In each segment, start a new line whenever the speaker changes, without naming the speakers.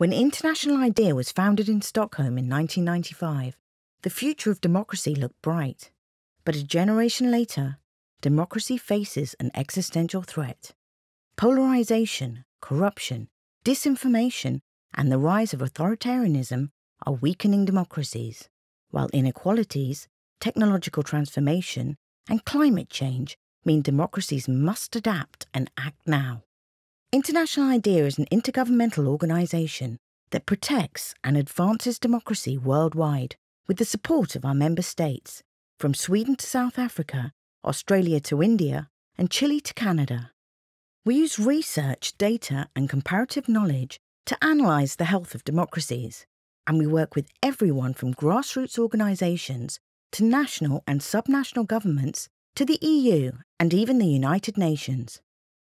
When International Idea was founded in Stockholm in 1995, the future of democracy looked bright. But a generation later, democracy faces an existential threat. Polarization, corruption, disinformation, and the rise of authoritarianism are weakening democracies, while inequalities, technological transformation, and climate change mean democracies must adapt and act now. International IDEA is an intergovernmental organisation that protects and advances democracy worldwide with the support of our member states, from Sweden to South Africa, Australia to India, and Chile to Canada. We use research, data, and comparative knowledge to analyse the health of democracies, and we work with everyone from grassroots organisations to national and subnational governments to the EU and even the United Nations.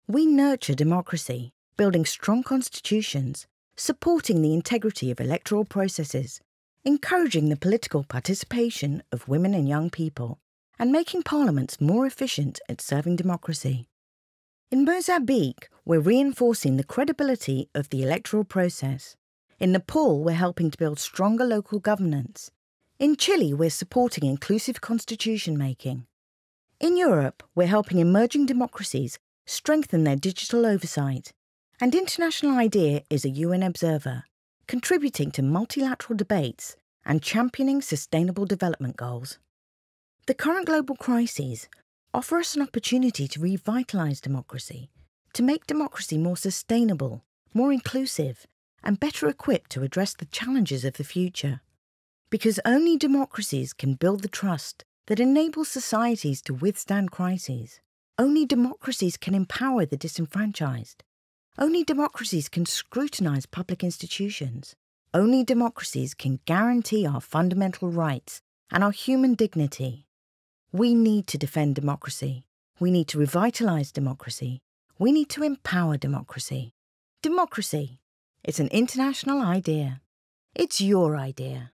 We nurture democracy, building strong constitutions, supporting the integrity of electoral processes, encouraging the political participation of women and young people, and making parliaments more efficient at serving democracy. In Mozambique, we're reinforcing the credibility of the electoral process. In Nepal, we're helping to build stronger local governance. In Chile, we're supporting inclusive constitution making. In Europe, we're helping emerging democracies strengthen their digital oversight. And International IDEA is a UN observer, contributing to multilateral debates and championing sustainable development goals. The current global crises offer us an opportunity to revitalise democracy, to make democracy more sustainable, more inclusive, and better equipped to address the challenges of the future. Because only democracies can build the trust that enables societies to withstand crises. Only democracies can empower the disenfranchised. Only democracies can scrutinise public institutions. Only democracies can guarantee our fundamental rights and our human dignity. We need to defend democracy. We need to revitalise democracy. We need to empower democracy. Democracy. It's an international idea. It's your idea.